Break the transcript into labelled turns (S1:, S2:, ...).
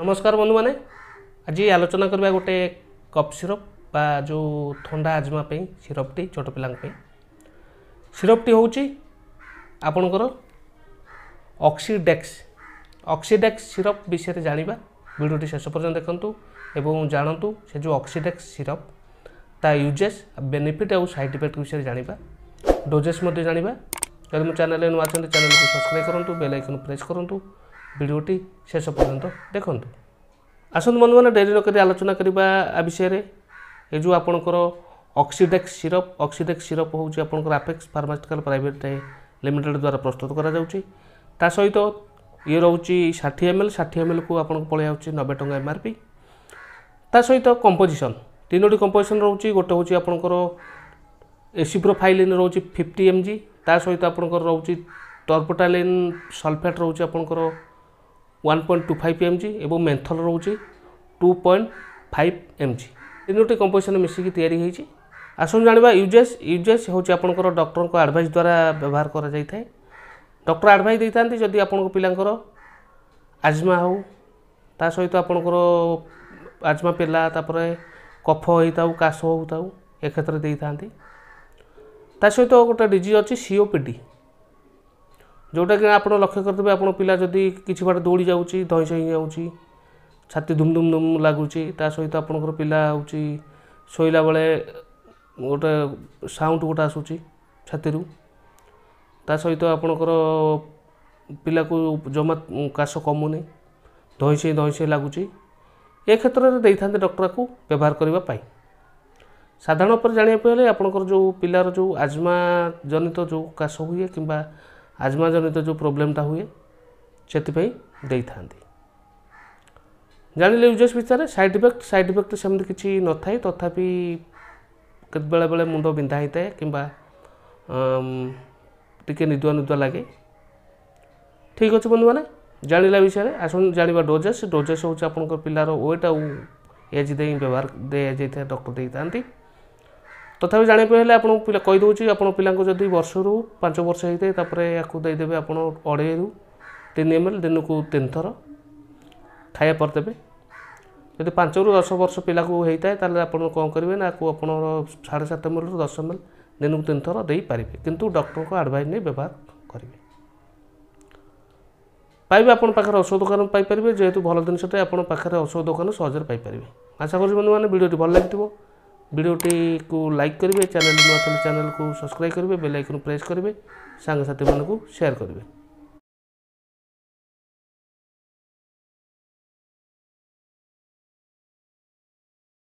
S1: ନମସ୍କାର ବନ୍ଧୁମାନେ ଆଜି ଆଲୋଚନା କରିବା ଗୋଟେ କଫ୍ ସିରପ୍ ବା ଯେଉଁ ଥଣ୍ଡା ଆଜମା ପାଇଁ ସିରପ୍ଟି ଛୋଟ ପିଲାଙ୍କ ପାଇଁ ସିରପ୍ଟି ହେଉଛି ଆପଣଙ୍କର ଅକ୍ସିଡେକ୍ସ ଅକ୍ସିଡେକ୍ସ ସିରପ୍ ବିଷୟରେ ଜାଣିବା ଭିଡ଼ିଓଟି ଶେଷ ପର୍ଯ୍ୟନ୍ତ ଦେଖନ୍ତୁ ଏବଂ ଜାଣନ୍ତୁ ସେ ଯେଉଁ ଅକ୍ସିଡେକ୍ସ ସିରପ୍ ତା ୟୁଜେସ୍ ବେନିଫିଟ୍ ଆଉ ସାଇଡ଼୍ ଇଫେକ୍ଟ ବିଷୟରେ ଜାଣିବା ଡୋଜେସ୍ ମଧ୍ୟ ଜାଣିବା ଯଦି ମୋ ଚ୍ୟାନେଲ୍ରେ ନୂଆ ଅଛନ୍ତି ଚ୍ୟାନେଲ୍କୁ ସବସ୍କ୍ରାଇବ୍ କରନ୍ତୁ ବେଲ୍ ଆଇକନ୍ ପ୍ରେସ୍ କରନ୍ତୁ ভিডিওটি শেষ পর্যন্ত দেখন্তু ଆସନ୍ତୁ ବନ୍ଧୁମାନେ ଡେରି ନକରି ଆଲୋଚନା କରିବା ଆ ବିଷୟରେ ଏ ଯେଉଁ ଆପଣଙ୍କର ଅକ୍ସିଡେକ୍ସ ସିରପ୍ ଅକ୍ସିଡେକ୍ସ ସିରପ୍ ହେଉଛି ଆପଣଙ୍କର ଆପେକ୍ସ ଫାର୍ମାସ୍ୟୁଟିକାଲ ପ୍ରାଇଭେଟ୍ ଲିମିଟେଡ୍ ଦ୍ୱାରା ପ୍ରସ୍ତୁତ କରାଯାଉଛି ତା ସହିତ ଇଏ ରହୁଛି ଷାଠିଏ ଏମ୍ ଏଲ୍ ଷାଠିଏ ଏମ୍ ଏଲ୍କୁ ଆପଣଙ୍କୁ ପଳେଇ ଆସୁଛି ନବେ ଟଙ୍କା ଏମ୍ ଆର୍ ପି ତା ସହିତ କମ୍ପୋଜିସନ୍ ତିନୋଟି କମ୍ପୋଜିସନ୍ ରହୁଛି ଗୋଟେ ହେଉଛି ଆପଣଙ୍କର ଏସିପ୍ରୋଫାଇଲିନ୍ ରହୁଛି ଫିଫ୍ଟି ଏମ୍ ଜି ତା ସହିତ ଆପଣଙ୍କର ରହୁଛି ଟର୍ପୋଟାଲିନ୍ ସଲଫେଟ୍ ରହୁଛି ଆପଣଙ୍କର one point two five M G এবং মেନ୍ଥଲ୍ ରହୁଛି two point five M G ତିନୋଟି କମ୍ପୋଜିସନ୍ ମିଶିକି ତିଆରି ହୋଇଛି ଆସନ୍ତୁ ଜାଣିବା ୟୁଜେସ୍ ୟୁଜେସ୍ ହେଉଛି ଆପଣଙ୍କର ଡକ୍ଟରଙ୍କ ଆଡ଼ଭାଇସ୍ ଦ୍ୱାରା ବ୍ୟବହାର କରାଯାଇଥାଏ ଡକ୍ଟର ଆଡ଼ଭାଇସ୍ ଦେଇଥାନ୍ତି ଯଦି ଆପଣଙ୍କ ପିଲାଙ୍କର ଆଜମା ହେଉ ତା ସହିତ ଆପଣଙ୍କର ଆଜମା ପିଲା ତାପରେ କଫ ହୋଇଥାଉ କାଶ ହେଉଥାଉ ଏ କ୍ଷେତ୍ରରେ ଦେଇଥାନ୍ତି ତା ସହିତ ଗୋଟେ ଡିଜିଜ୍ ଅଛି ସିଓପିଡ଼ି ଯେଉଁଟାକି ଆପଣ ଲକ୍ଷ୍ୟ କରିଦେବେ ଆପଣ ପିଲା ଯଦି କିଛି ବାଟ ଦୌଡ଼ି ଯାଉଛି ଧଇଁ ସଇଁ ଯାଉଛି ଛାତି ଧୁମ୍ ଧୁମ୍ ଧୁମ୍ ଲାଗୁଛି ତା ସହିତ ଆପଣଙ୍କର ପିଲା ହେଉଛି ଶୋଇଲା ବେଳେ ଗୋଟେ ସାଉଣ୍ଡ ଗୋଟେ ଆସୁଛି ଛାତିରୁ ତା ସହିତ ଆପଣଙ୍କର ପିଲାକୁ ଜମା କାଶ କମୁନି ଧଇଁ ସଇଁ ଧଇଁ ସଇଁ ଲାଗୁଛି ଏ କ୍ଷେତ୍ରରେ ଦେଇଥାନ୍ତି ଡକ୍ଟରକୁ ବ୍ୟବହାର କରିବା ପାଇଁ ସାଧାରଣ ଉପରେ ଜାଣିବାକୁ ହେଲେ ଆପଣଙ୍କର ଯେଉଁ ପିଲାର ଯେଉଁ ଆଜମା ଜନିତ ଯେଉଁ କାଶ ହୁଏ କିମ୍ବା आजमा जनित जो प्रोब्लेमटा हुए से जान लें यूजर्स विचार सैड इफेक्ट सैड इफेक्ट सेमती किसी न था तथापि बेले बेले मुंड बिंधा होता है किंवा निदुआ निदुआ लगे ठीक अच्छे बंधु मैंने जाणी विषय आस जाना डोजेस डोजेस हूँ आप पिलार वेट आज एज व्यवहार दी जाए डक्टर दे था তথাপি জাঁয়া হলে আপনার পিলা কইদেছি আপনার পিলাঙ্কু যদি বর্ষরু পাঁচ বর্ষ হয়ে তাপরে ইয়াকু দেইদেবে আপনার অড়াই রু তিন এম এল দিনকু তিন থর খাইয়া পর দেবে যদি পাঁচ রু দশ বর্ষ পিলাকু হয়ে থাকে তাহলে আপনার কম করবে না আকু আপনার সাড়ে সাত এম এলু দশ এম এল দিনকু তিন থর দিয়ে কিন্তু ডক্টরক আডভাইস নিয়ে ব্যবহার করবে পাইবে আপনার পাখে ঔষধ দোকান পাইপারে যেহেতু ভালো জিনিসটা আপনার পাখে ঔষধ দোকান সহজে পাইপারে আশা করছি বন্ধু মানে ভিডিওটি ভালো লাগবে भिडटी को लाइक करेंगे चैनल ना चैनल को सब्सक्राइब करेंगे बेलैकन प्रेस करेंगे सांगसाथी मानक सेयार करेंगे